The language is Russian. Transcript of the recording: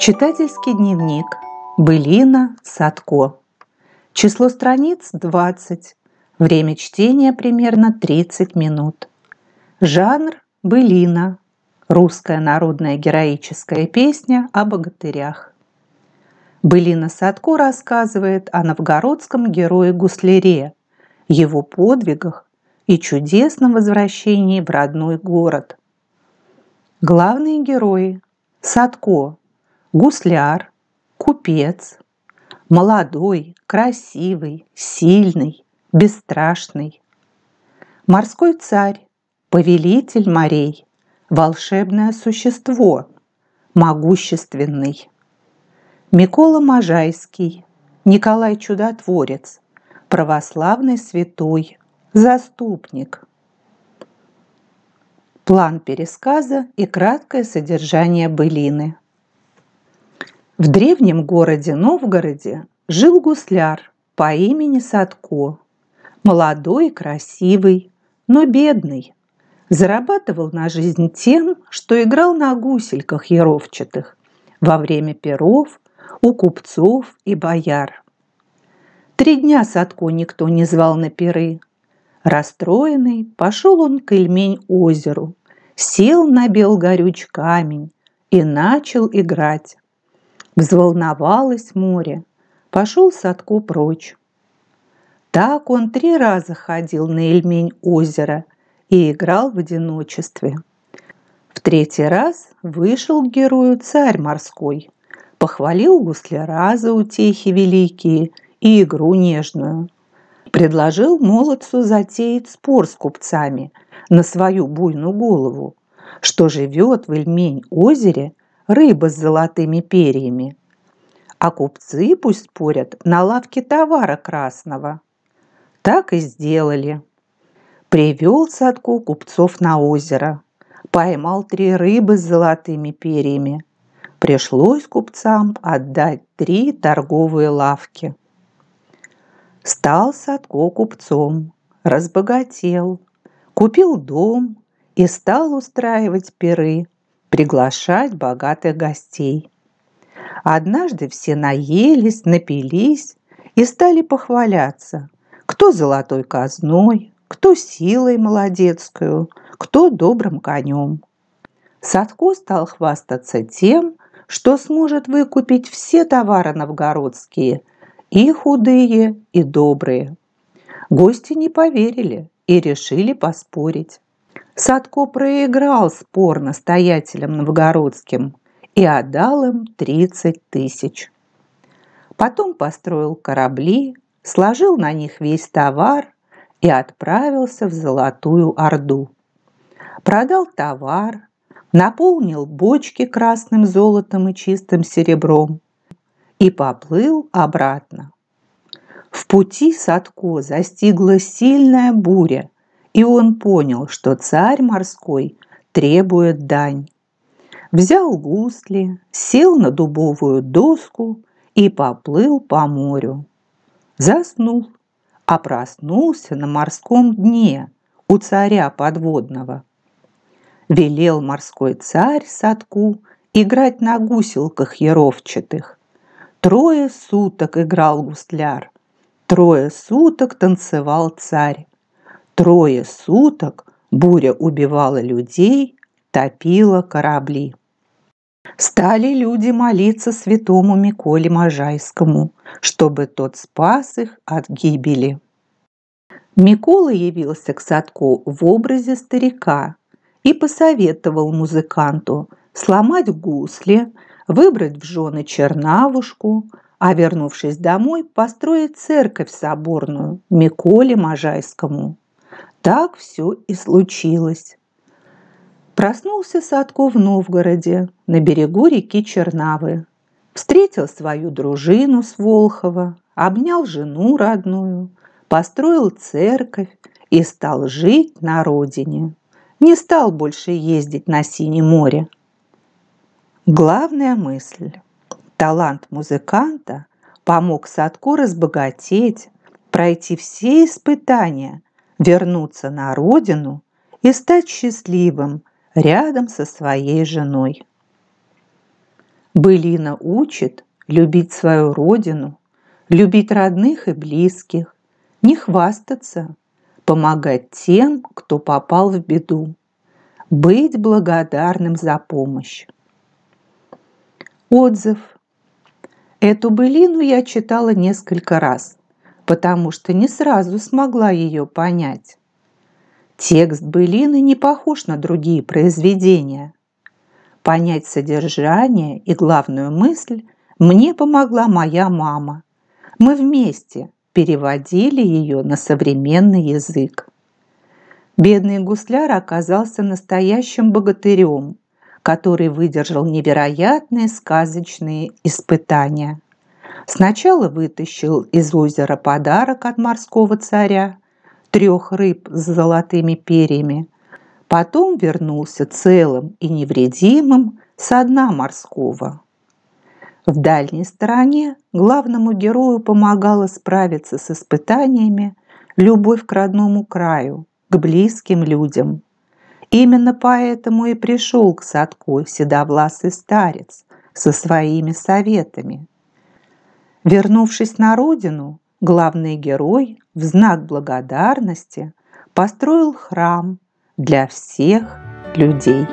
Читательский дневник. Былина Садко. Число страниц 20. Время чтения примерно 30 минут. Жанр – былина. Русская народная героическая песня о богатырях. Былина Садко рассказывает о новгородском герое Гусляре, его подвигах и чудесном возвращении в родной город. Главные герои – Садко – гусляр, купец, молодой, красивый, сильный, бесстрашный. Морской царь, повелитель морей, волшебное существо, могущественный. Микола Можайский, Николай Чудотворец, православный святой, заступник. План пересказа и краткое содержание былины – в древнем городе Новгороде жил гусляр по имени Садко. Молодой, красивый, но бедный. Зарабатывал на жизнь тем, что играл на гусельках яровчатых во время перов у купцов и бояр. Три дня Садко никто не звал на перы. Расстроенный пошел он к Ильмень-озеру, сел на белгорюч камень и начал играть. Взволновалось море, пошел Садко прочь. Так он три раза ходил на Эльмень озера и играл в одиночестве. В третий раз вышел к герою царь морской, похвалил гусляра за утехи великие и игру нежную. Предложил молодцу затеять спор с купцами на свою буйную голову, что живет в Эльмень озере рыба с золотыми перьями. А купцы пусть спорят на лавке товара красного. Так и сделали. Привел Садко купцов на озеро. Поймал три рыбы с золотыми перьями. Пришлось купцам отдать три торговые лавки. Стал Садко купцом, разбогател, купил дом и стал устраивать пиры приглашать богатых гостей. Однажды все наелись, напились и стали похваляться, кто золотой казной, кто силой молодецкую, кто добрым конем. Садко стал хвастаться тем, что сможет выкупить все товары новгородские, и худые, и добрые. Гости не поверили и решили поспорить. Садко проиграл спор настоятелям новгородским и отдал им 30 тысяч. Потом построил корабли, сложил на них весь товар и отправился в Золотую Орду. Продал товар, наполнил бочки красным золотом и чистым серебром и поплыл обратно. В пути Садко застигла сильная буря – и он понял, что царь морской требует дань. Взял гусли, сел на дубовую доску и поплыл по морю. Заснул, а проснулся на морском дне у царя подводного. Велел морской царь Садку играть на гуселках еровчатых. Трое суток играл гусляр, трое суток танцевал царь. Трое суток буря убивала людей, топила корабли. Стали люди молиться святому Миколе Можайскому, чтобы тот спас их от гибели. Микола явился к Садку в образе старика и посоветовал музыканту сломать гусли, выбрать в жены чернавушку, а вернувшись домой, построить церковь соборную Миколе Можайскому – так все и случилось. Проснулся Садко в Новгороде, на берегу реки Чернавы. Встретил свою дружину с Волхова, обнял жену родную, построил церковь и стал жить на родине. Не стал больше ездить на Синем море. Главная мысль. Талант музыканта помог Садко разбогатеть, пройти все испытания – вернуться на родину и стать счастливым рядом со своей женой. Былина учит любить свою родину, любить родных и близких, не хвастаться, помогать тем, кто попал в беду, быть благодарным за помощь. Отзыв. Эту былину я читала несколько раз потому что не сразу смогла ее понять. Текст Былины не похож на другие произведения. Понять содержание и главную мысль мне помогла моя мама. Мы вместе переводили ее на современный язык. Бедный гусляр оказался настоящим богатырем, который выдержал невероятные сказочные испытания. Сначала вытащил из озера подарок от морского царя, трех рыб с золотыми перьями, потом вернулся целым и невредимым со дна морского. В дальней стороне главному герою помогала справиться с испытаниями любовь к родному краю, к близким людям. Именно поэтому и пришел к Садко седовласый старец со своими советами. Вернувшись на родину, главный герой в знак благодарности построил храм для всех людей.